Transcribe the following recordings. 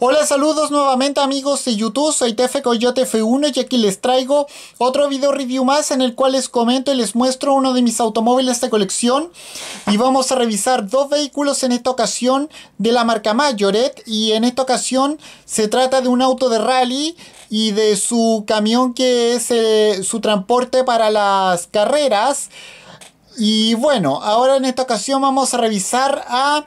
Hola, saludos nuevamente amigos de YouTube, soy TF Coyote F1 y aquí les traigo otro video review más en el cual les comento y les muestro uno de mis automóviles de colección y vamos a revisar dos vehículos en esta ocasión de la marca Majoret y en esta ocasión se trata de un auto de rally y de su camión que es eh, su transporte para las carreras y bueno, ahora en esta ocasión vamos a revisar a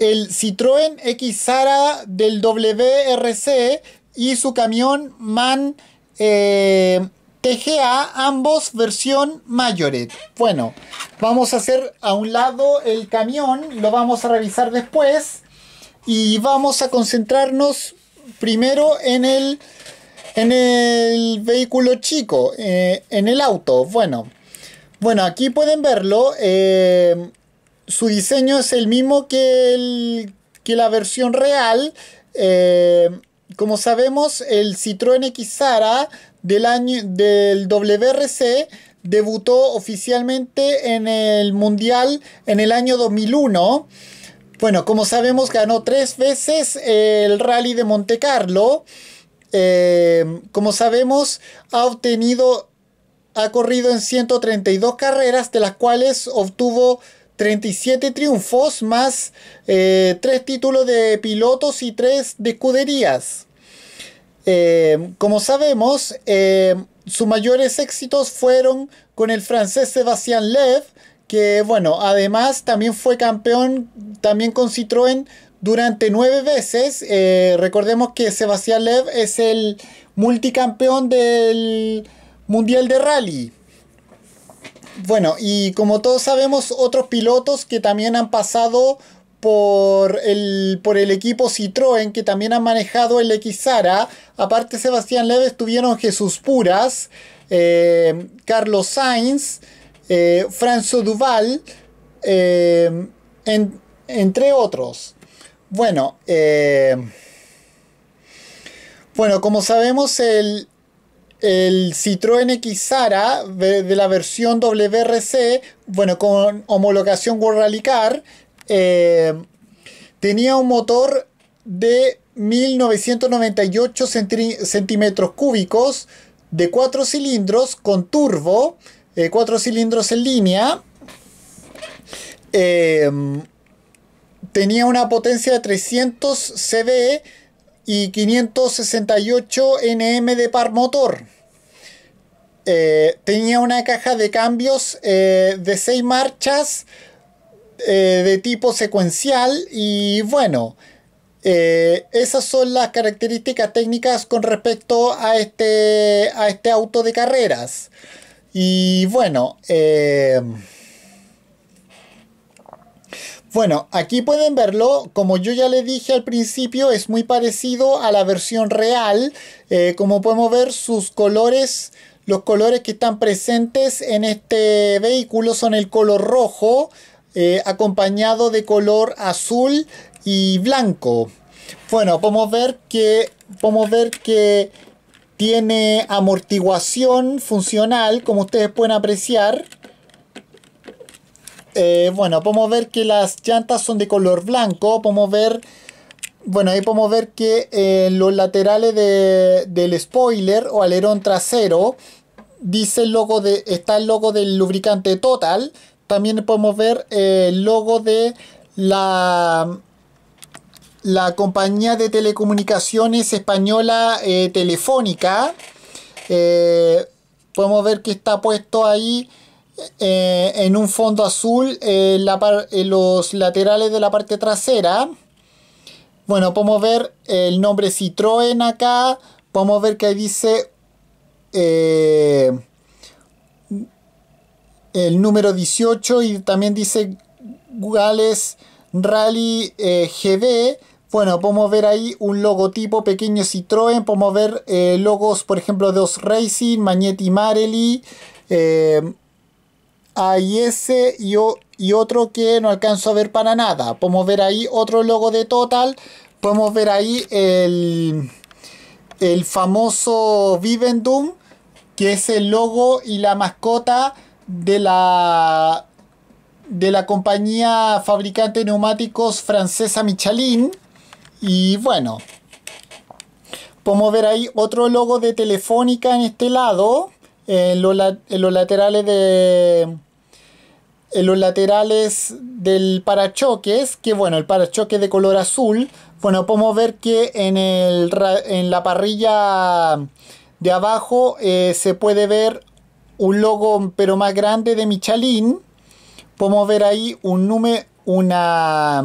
el Citroën Xara del WRC y su camión MAN eh, TGA, ambos versión Mayoret. Bueno, vamos a hacer a un lado el camión, lo vamos a revisar después y vamos a concentrarnos primero en el, en el vehículo chico, eh, en el auto. Bueno, bueno, aquí pueden verlo. Eh, su diseño es el mismo que, el, la versión real. Eh, como sabemos, el Citroën Xara del, año, del WRC debutó oficialmente en el Mundial en el año 2001. Bueno, como sabemos, ganó tres veces el Rally de Monte Carlo. Eh, como sabemos, ha obtenido, ha corrido en 132 carreras, de las cuales obtuvo 37 triunfos más 3 eh, títulos de pilotos y 3 de escuderías. Eh, como sabemos, eh, sus mayores éxitos fueron con el francés Sebastián Lev, que bueno, además también fue campeón también con Citroën durante nueve veces. recordemos que Sebastián Lev es el multicampeón del Mundial de Rally. Bueno, y como todos sabemos, otros pilotos que también han pasado por el, por el equipo Citroën, que también han manejado el Xara. Aparte Sebastián Leves tuvieron Jesús Puras, eh, Carlos Sainz, eh, François Duval, eh, entre otros. Bueno, bueno, como sabemos, el, el Citroën Xara de, la versión WRC, bueno, con homologación World Rally Car, eh, tenía un motor de 1998 centímetros cúbicos de 4 cilindros con turbo, 4 eh, cilindros en línea. Eh, tenía una potencia de 300 CV y 568 NM de par motor. Eh, tenía una caja de cambios eh, de 6 marchas eh, de tipo secuencial y bueno, esas son las características técnicas con respecto a este, a este auto de carreras. Y bueno, bueno, aquí pueden verlo, como yo ya le dije al principio, es muy parecido a la versión real. Eh, como podemos ver, sus colores, los colores que están presentes en este vehículo son el color rojo, eh, acompañado de color azul y blanco. Bueno, podemos ver que, podemos ver que tiene amortiguación funcional, como ustedes pueden apreciar. Eh, bueno, podemos ver que las llantas son de color blanco. Podemos ver... Bueno, ahí podemos ver que eh, en los laterales del spoiler o alerón trasero dice el logo de, está el logo del lubricante Total. También podemos ver eh, el logo de la, la compañía de telecomunicaciones española Telefónica. podemos ver que está puesto ahí eh, en un fondo azul eh, la eh, los laterales de la parte trasera. Bueno, podemos ver el nombre Citroën acá. Podemos ver que ahí dice el número 18 y también dice Gales Rally GB. Bueno, podemos ver ahí un logotipo pequeño Citroën, podemos ver logos, por ejemplo, de Os Racing, Magneti Marelli, eh, Ahí ese y, y otro que no alcanzo a ver para nada. Podemos ver ahí otro logo de Total. Podemos ver ahí el, famoso Vivendum, que es el logo y la mascota de la, de la compañía fabricante de neumáticos francesa Michelin. Y bueno, podemos ver ahí otro logo de Telefónica en este lado. En los, laterales de en los laterales del parachoques, que bueno, el parachoques de color azul, bueno, podemos ver que en, el, en la parrilla de abajo eh, se puede ver un logo pero más grande de Michelin. Podemos ver ahí un número, una...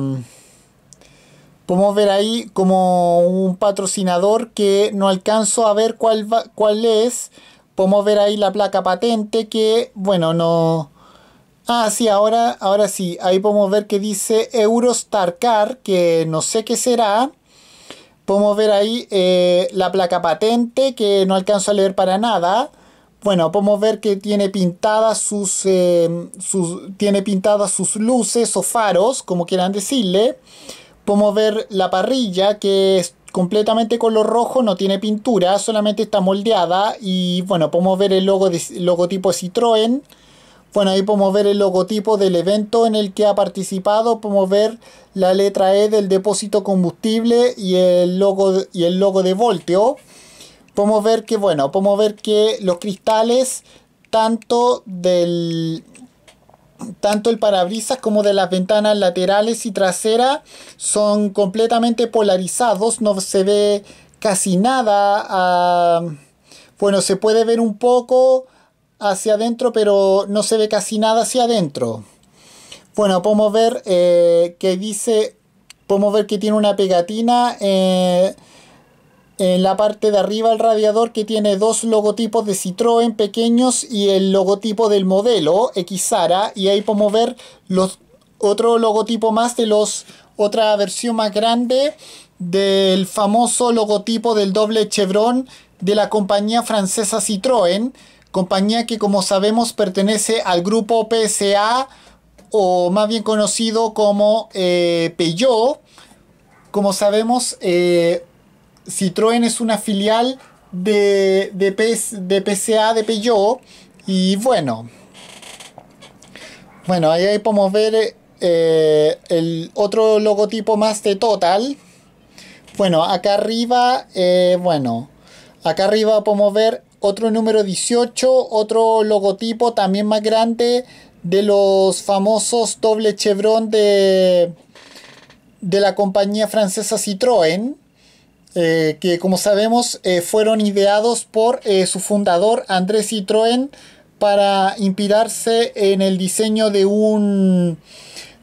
Podemos ver ahí como un patrocinador que no alcanzo a ver cuál, cuál es podemos ver ahí la placa patente que, bueno, no... Ah, sí, ahora, ahora sí, ahí podemos ver que dice Eurostar Car, que no sé qué será. Podemos ver ahí eh, la placa patente, que no alcanzo a leer para nada. Bueno, podemos ver que tiene pintadas sus, eh, sus, tiene pintadas sus luces o faros, como quieran decirle. Podemos ver la parrilla, que es completamente color rojo, no tiene pintura, solamente está moldeada y bueno, podemos ver el logo de, logotipo Citroën. Bueno, ahí podemos ver el logotipo del evento en el que ha participado, podemos ver la letra E del depósito combustible y el logo, y el logo de Volteo. Podemos ver que, bueno, podemos ver que los cristales tanto del, tanto el parabrisas como de las ventanas laterales y trasera son completamente polarizados, no se ve casi nada. Ah, bueno, se puede ver un poco hacia adentro, pero no se ve casi nada hacia adentro. Bueno, podemos ver eh, que dice, podemos ver que tiene una pegatina eh, en la parte de arriba el radiador que tiene dos logotipos de Citroën pequeños y el logotipo del modelo Xara y ahí podemos ver los otro logotipo más de los otra versión más grande del famoso logotipo del doble chevron de la compañía francesa Citroën, compañía que como sabemos pertenece al grupo PSA o más bien conocido como eh, Peugeot. Como sabemos, eh, Citroën es una filial de, de, de PSA de Peugeot y bueno, bueno, ahí, podemos ver eh, el otro logotipo más de Total. Bueno, acá arriba, eh, bueno, acá arriba podemos ver otro número 18, otro logotipo también más grande de los famosos doble chevron de, de la compañía francesa Citroën. Eh, que como sabemos eh, fueron ideados por eh, su fundador Andrés Citroën para inspirarse en el diseño de un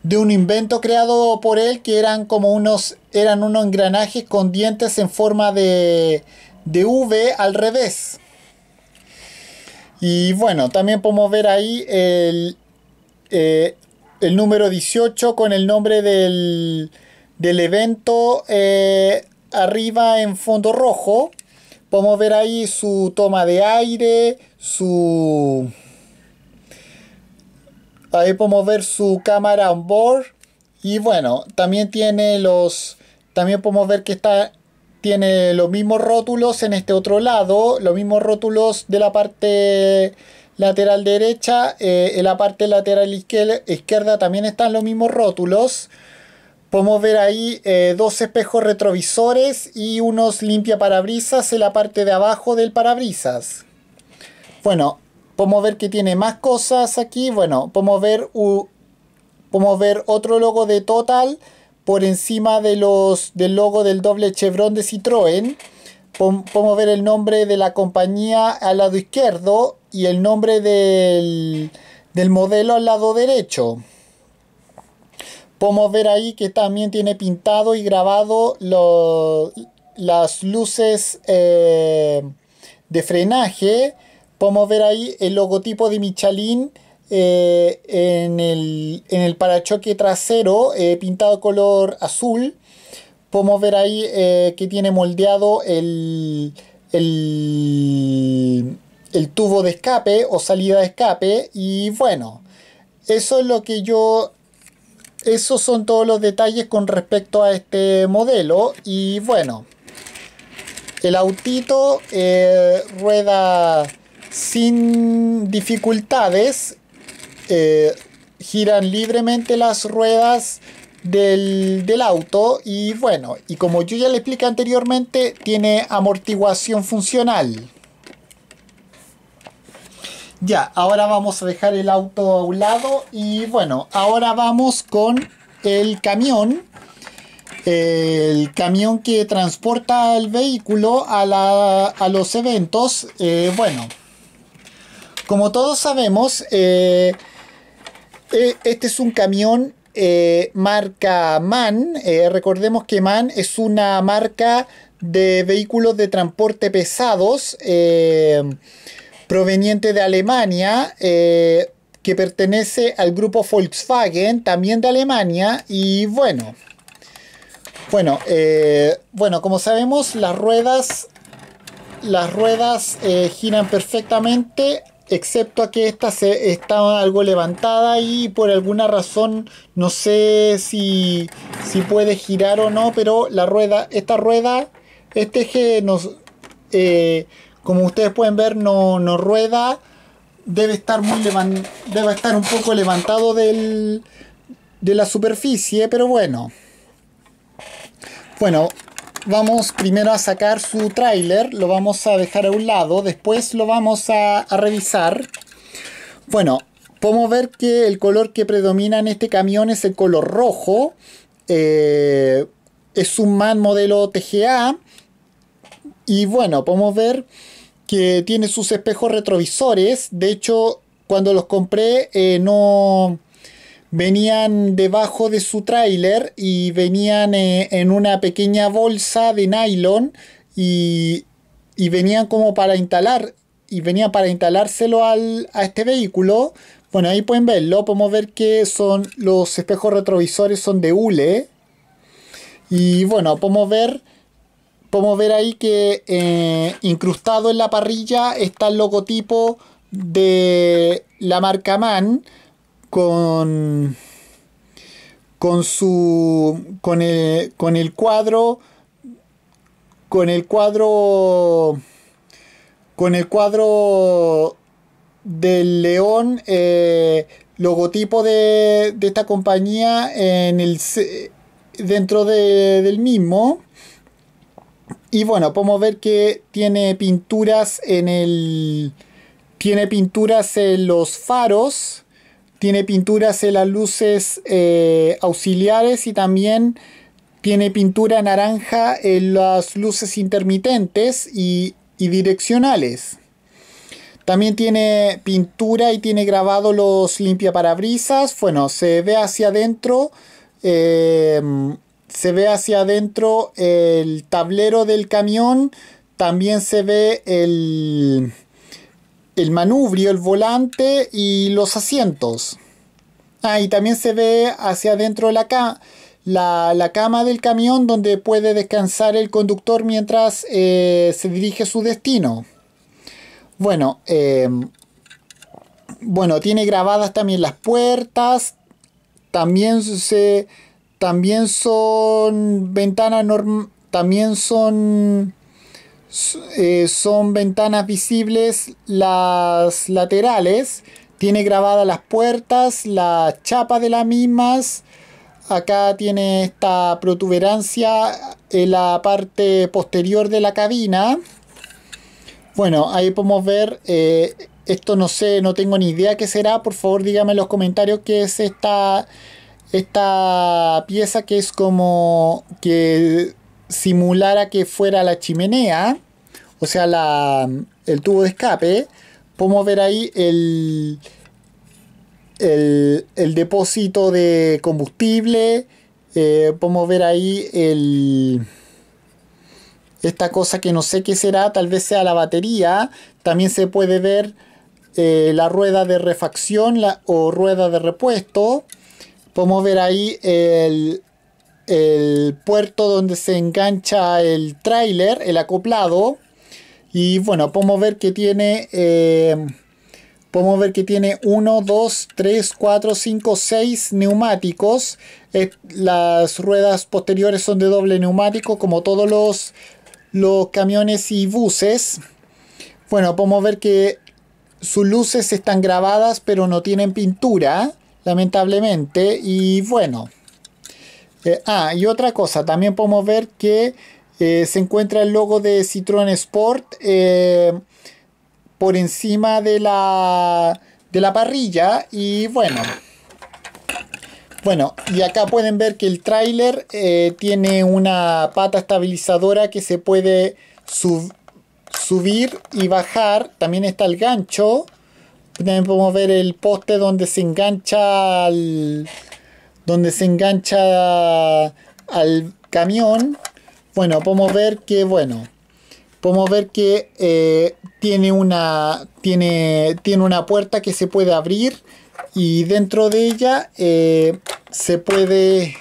de un invento creado por él que eran como unos eran unos engranajes con dientes en forma de V al revés y bueno también podemos ver ahí el, número 18 con el nombre del, evento arriba en fondo rojo podemos ver ahí su toma de aire, su... Ahí podemos ver su cámara on board. Y bueno, también tiene los... También podemos ver que está... Tiene los mismos rótulos en este otro lado. Los mismos rótulos de la parte lateral derecha. Eh, en la parte lateral izquierda también están los mismos rótulos. Podemos ver ahí eh, dos espejos retrovisores y unos limpia parabrisas en la parte de abajo del parabrisas. Bueno, podemos ver que tiene más cosas aquí. Bueno, podemos ver, podemos ver otro logo de Total por encima de los, del logo del doble chevron de Citroën. Podemos ver el nombre de la compañía al lado izquierdo y el nombre del modelo al lado derecho. Podemos ver ahí que también tiene pintado y grabado las luces eh, de frenaje. Podemos ver ahí el logotipo de Michelin eh, en, el, parachoque trasero eh, pintado color azul. Podemos ver ahí que tiene moldeado el, el tubo de escape o salida de escape. Y bueno, eso es lo que yo esos son todos los detalles con respecto a este modelo y bueno el autito eh, rueda sin dificultades eh, giran libremente las ruedas del, del, auto y bueno y como yo ya le expliqué anteriormente tiene amortiguación funcional ya, ahora vamos a dejar el auto a un lado y bueno, ahora vamos con el camión. El camión que transporta el vehículo a, los eventos. Eh, bueno, como todos sabemos, eh, eh, este es un camión marca MAN. recordemos que MAN es una marca de vehículos de transporte pesados proveniente de Alemania, eh, que pertenece al grupo Volkswagen, también de Alemania, y bueno. Bueno, eh, bueno, como sabemos, las ruedas, las ruedas eh, giran perfectamente, excepto a que esta se, está algo levantada y por alguna razón no sé si, puede girar o no, pero la rueda, esta rueda, este eje nos... Como ustedes pueden ver, no, rueda. Debe estar, muy debe estar un poco levantado de la superficie, pero bueno. Bueno, vamos primero a sacar su tráiler, lo vamos a dejar a un lado, después lo vamos a, revisar. Bueno, podemos ver que el color que predomina en este camión es el color rojo. Eh, es un MAN modelo TGA. Y bueno, podemos ver que tiene sus espejos retrovisores. De hecho, cuando los compré eh, no venían debajo de su tráiler y venían eh, en una pequeña bolsa de nylon y, venían como para instalar y venían para instalárselo a este vehículo. Bueno, ahí pueden verlo, podemos ver que son los espejos retrovisores son de hule. Y bueno, podemos ver podemos ver ahí que eh, incrustado en la parrilla está el logotipo de la marca MAN con, con su con el, con el cuadro con el cuadro con el cuadro del león eh, logotipo de, esta compañía en el dentro del mismo y bueno, podemos ver que tiene pinturas en el... Tiene pinturas en los faros, tiene pinturas en las luces eh, auxiliares y también tiene pintura naranja en las luces intermitentes y, direccionales. También tiene pintura y tiene grabado los limpiaparabrisas. Bueno, se ve hacia adentro. Eh, se ve hacia adentro el tablero del camión, también se ve el, el manubrio, el volante y los asientos. Ah, y también se ve hacia adentro la, la, cama del camión donde puede descansar el conductor mientras eh, se dirige a su destino. Bueno, em, bueno, tiene grabadas también las puertas. También se, también son ventanas también son eh, son ventanas visibles las laterales. Tiene grabadas las puertas, la chapa de las mismas. Acá tiene esta protuberancia en la parte posterior de la cabina. Bueno, ahí podemos ver, eh, esto no sé, no tengo ni idea qué será. Por favor, dígame en los comentarios qué es esta esta pieza que es como que simulara que fuera la chimenea, o sea, el tubo de escape, podemos ver ahí el, el, depósito de combustible, eh, podemos ver ahí el, esta cosa que no sé qué será, tal vez sea la batería, también se puede ver eh, la rueda de refacción la, o rueda de repuesto, Podemos ver ahí el, puerto donde se engancha el tráiler, el acoplado. Y bueno, podemos ver que tiene... Eh, podemos ver que tiene 1, 2, 3, 4, 5, 6 neumáticos. las ruedas posteriores son de doble neumático, como todos los, los camiones y buses. Bueno, podemos ver que sus luces están grabadas, pero no tienen pintura lamentablemente. Y bueno, eh, ah, y otra cosa, también podemos ver que eh, se encuentra el logo de Citroën Sport eh, por encima de la, de la parrilla. Y bueno, bueno, y acá pueden ver que el tráiler tiene una pata estabilizadora que se puede subir y bajar. También está el gancho también podemos ver el poste donde se engancha al. donde se engancha al camión. Bueno, podemos ver que, bueno, podemos ver que eh, tiene, una, tiene, tiene una puerta que se puede abrir y dentro de ella eh, se puede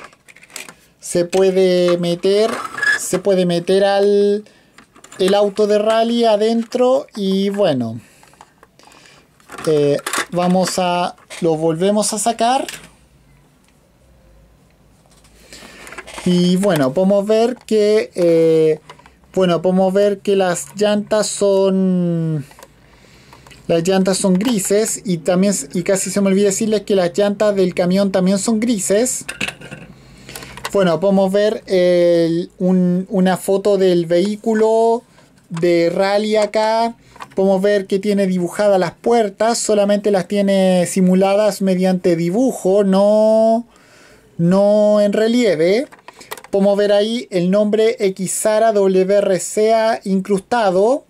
se puede meter se puede meter al el auto de rally adentro y bueno este, vamos a lo volvemos a sacar y bueno podemos ver que eh, bueno podemos ver que las llantas son las llantas son grises y también y casi se me olvida decirles que las llantas del camión también son grises bueno podemos ver una foto del vehículo de rally acá Podemos ver que tiene dibujadas las puertas, solamente las tiene simuladas mediante dibujo, no, no en relieve. Podemos ver ahí el nombre Xara WRCA incrustado.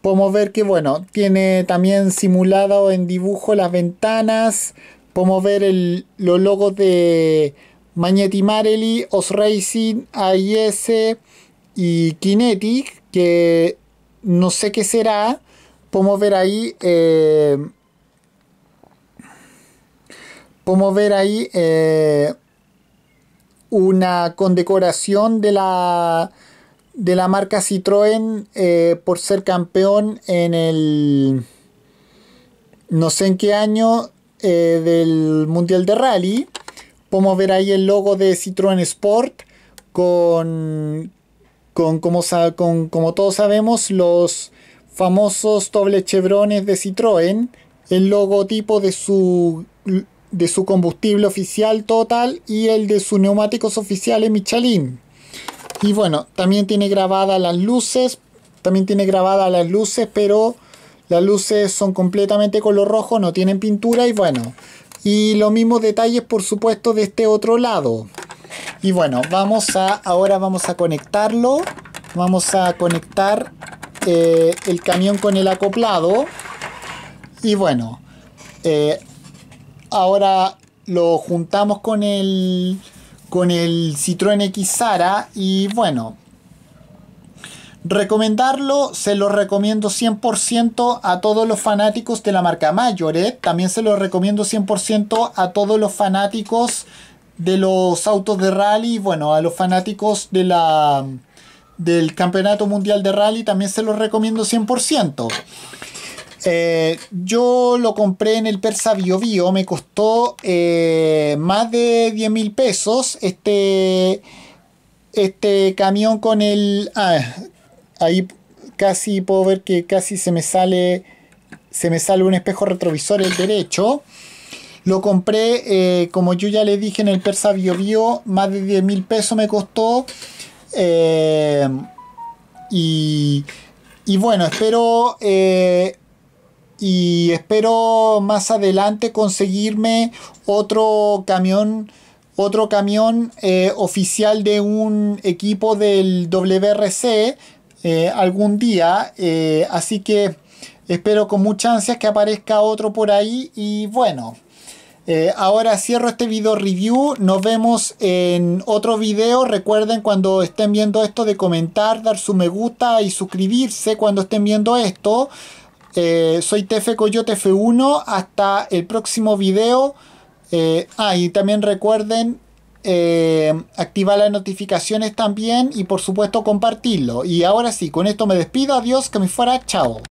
Podemos ver que, bueno, tiene también simulado en dibujo las ventanas. Podemos ver el, los logos de Magneti Marelli, Os Racing, AIS y Kinetic, que no sé qué será podemos ver ahí eh, ver ahí eh, una condecoración de la de la marca Citroën eh, por ser campeón en el no sé en qué año del mundial de rally podemos ver ahí el logo de Citroën Sport con con con, como todos sabemos los famosos doble chevrones de Citroën, el logotipo de su, de su combustible oficial Total y el de sus neumáticos oficiales Michelin. Y bueno, también tiene grabadas las luces, también tiene grabadas las luces, pero las luces son completamente color rojo, no tienen pintura y bueno. Y los mismos detalles, por supuesto, de este otro lado. Y bueno, vamos a ahora vamos a conectarlo. Vamos a conectar eh, el camión con el acoplado. Y bueno, eh, ahora lo juntamos con el, con el Citroën X Sara y bueno, Recomendarlo, se lo recomiendo 100% a todos los fanáticos de la marca Mayoret. ¿eh? También se lo recomiendo 100% a todos los fanáticos de los autos de rally. Bueno, a los fanáticos de la, del Campeonato Mundial de Rally también se los recomiendo 100%. Eh, yo lo compré en el Persa Bio me costó eh, más de 10 mil pesos este, este camión con el... Ah, ahí casi puedo ver que casi se me sale, se me sale un espejo retrovisor el derecho. Lo compré, eh, como yo ya le dije en el Persa Bio más de 10 mil pesos me costó. Eh, y, bueno, espero... Eh, y espero más adelante conseguirme otro camión otro camión eh, oficial de un equipo del WRC algún día. así que espero con mucha ansias que aparezca otro por ahí. Y bueno, eh, ahora cierro este video review. Nos vemos en otro video. Recuerden cuando estén viendo esto de comentar, dar su me gusta y suscribirse cuando estén viendo esto. Eh, soy TF Coyote F1. Hasta el próximo video. Eh, ah, y también recuerden activar las notificaciones también y por supuesto compartirlo. Y ahora sí, con esto me despido. Adiós, que me fuera. Chao.